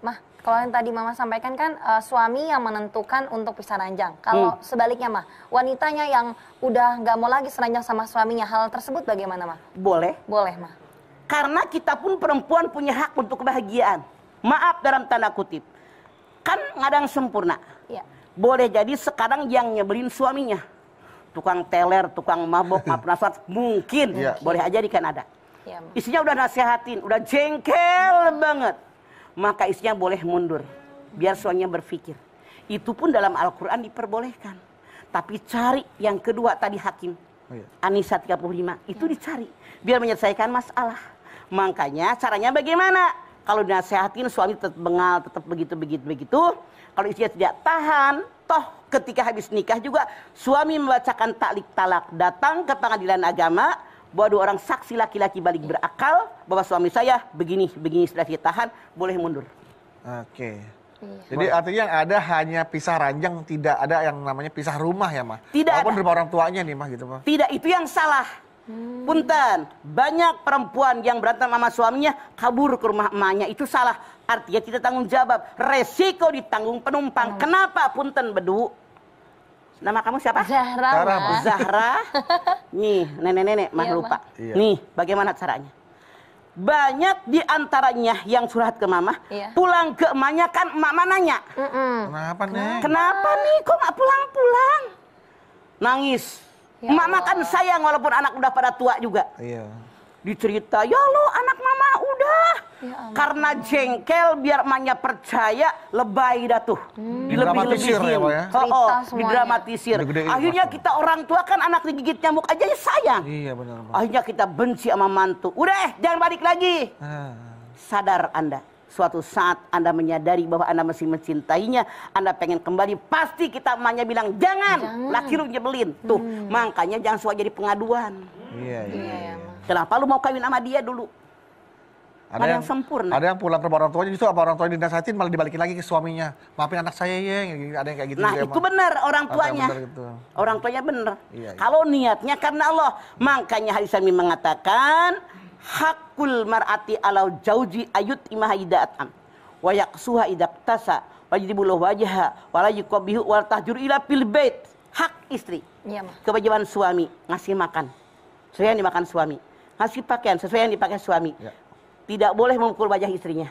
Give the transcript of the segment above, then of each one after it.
Mah, kalau yang tadi Mama sampaikan kan uh, suami yang menentukan untuk pisah ranjang. Kalau hmm. sebaliknya Mah, wanitanya yang udah nggak mau lagi seranjang sama suaminya, hal tersebut bagaimana Mah? Boleh. Boleh Mah. Karena kita pun perempuan punya hak untuk kebahagiaan. Maaf dalam tanda kutip. Kan nggak sempurna. Ya. Boleh jadi sekarang yang nyebelin suaminya. Tukang teler, tukang mabok, mabok, mungkin. Ya. Boleh aja di Kanada. Ya, Isinya udah nasehatin, udah jengkel banget maka istrinya boleh mundur. Biar suaminya berpikir. Itu pun dalam Al-Quran diperbolehkan. Tapi cari yang kedua tadi hakim. Oh, iya. Anissa 35 itu dicari biar menyelesaikan masalah. Makanya caranya bagaimana? Kalau dinasehatin suami tetap bengal, tetap begitu begitu begitu. Kalau istrinya tidak tahan, toh ketika habis nikah juga suami membacakan taklik talak datang ke pengadilan agama bahwa dua orang saksi laki-laki balik berakal bahwa suami saya begini begini sudah ditahan boleh mundur. Oke. Iya. Jadi artinya yang ada hanya pisah ranjang, tidak ada yang namanya pisah rumah ya, Mah. Tidak. Walaupun rumah orang tuanya nih, Mah gitu, Mah. Tidak, itu yang salah. Hmm. Punten, banyak perempuan yang berantem sama suaminya kabur ke rumah emaknya itu salah. Artinya kita tanggung jawab, resiko ditanggung penumpang. Hmm. Kenapa punten bedu? Nama kamu siapa? Zahra. Zahra. Zahra. Nih, nenek-nenek mah iya, lupa. Iya. Nih, bagaimana caranya? Banyak di antaranya yang surat ke mama, iya. pulang ke emaknya kan emak mananya. Mm -mm. Kenapa, Neng? Kenapa nih? Kok nggak pulang-pulang? Nangis. Ya mama kan sayang walaupun anak udah pada tua juga. Iya. Dicerita, ya lo anak mama Ya, Karena jengkel biar emaknya percaya lebay dah tuh. Hmm. Dilebih-lebihin. ya, Oh, oh, didramatisir. Akhirnya kita orang tua kan anak digigit nyamuk aja ya sayang. Iya benar. Akhirnya kita benci sama mantu. Udah, eh, jangan balik lagi. Ah. Sadar Anda suatu saat Anda menyadari bahwa Anda masih mencintainya, Anda pengen kembali, pasti kita emaknya bilang, jangan, jangan. laki lu nyebelin. Tuh, hmm. makanya jangan suka jadi pengaduan. Iya, iya, iya. iya. iya Kenapa lu mau kawin sama dia dulu? ada yang, yang sempurna. Ada yang pulang ke orang tuanya justru apa orang tuanya dinasehatin malah dibalikin lagi ke suaminya. Maafin anak saya ya, ada yang kayak gitu. Nah, itu benar orang tuanya. Benar gitu. Orang tuanya benar. Iya, iya. Kalau niatnya karena Allah, makanya hadis Sami mengatakan hakul mar'ati alau jauji ayut imahidatan wayak suha idaktasa wajibul wajah, wala yuqabihu wal tahjur ila pil bait. Hak istri. Iya, Kewajiban suami ngasih makan. Sesuai yang dimakan suami. Ngasih pakaian sesuai yang dipakai suami. Iya tidak boleh memukul wajah istrinya,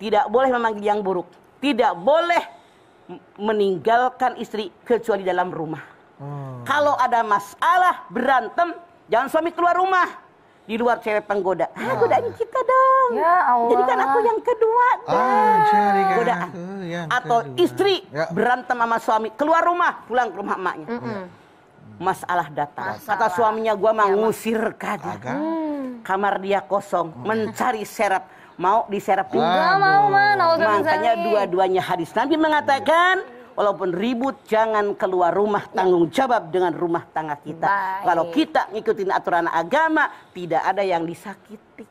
tidak boleh memanggil yang buruk, tidak boleh meninggalkan istri kecuali dalam rumah. Hmm. Kalau ada masalah berantem, jangan suami keluar rumah di luar cewek penggoda. Ah, nah. godaan kita dong. Ya Allah. Jadi kan aku yang kedua dah. Ah, godaan. Atau kedua. istri ya. berantem sama suami, keluar rumah, pulang ke rumah emaknya. Mm -mm masalah data. Masalah. Kata suaminya gue mau ya, ngusir kan. Hmm. Kamar dia kosong, hmm. mencari serap. Mau diserap mau, Makanya dua-duanya hadis. Nabi mengatakan, walaupun ribut jangan keluar rumah tanggung jawab dengan rumah tangga kita. Baik. Kalau kita ngikutin aturan agama, tidak ada yang disakiti.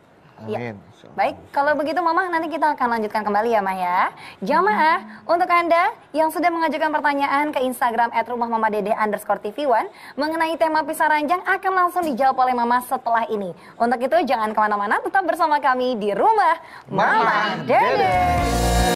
Ya. Baik, kalau begitu Mama nanti kita akan lanjutkan kembali ya Maya. ya. Jamaah, hmm. untuk Anda yang sudah mengajukan pertanyaan ke Instagram at rumah mama dede underscore TV1 mengenai tema pisah ranjang akan langsung dijawab oleh Mama setelah ini. Untuk itu jangan kemana-mana, tetap bersama kami di rumah Mama, mama dede. dede.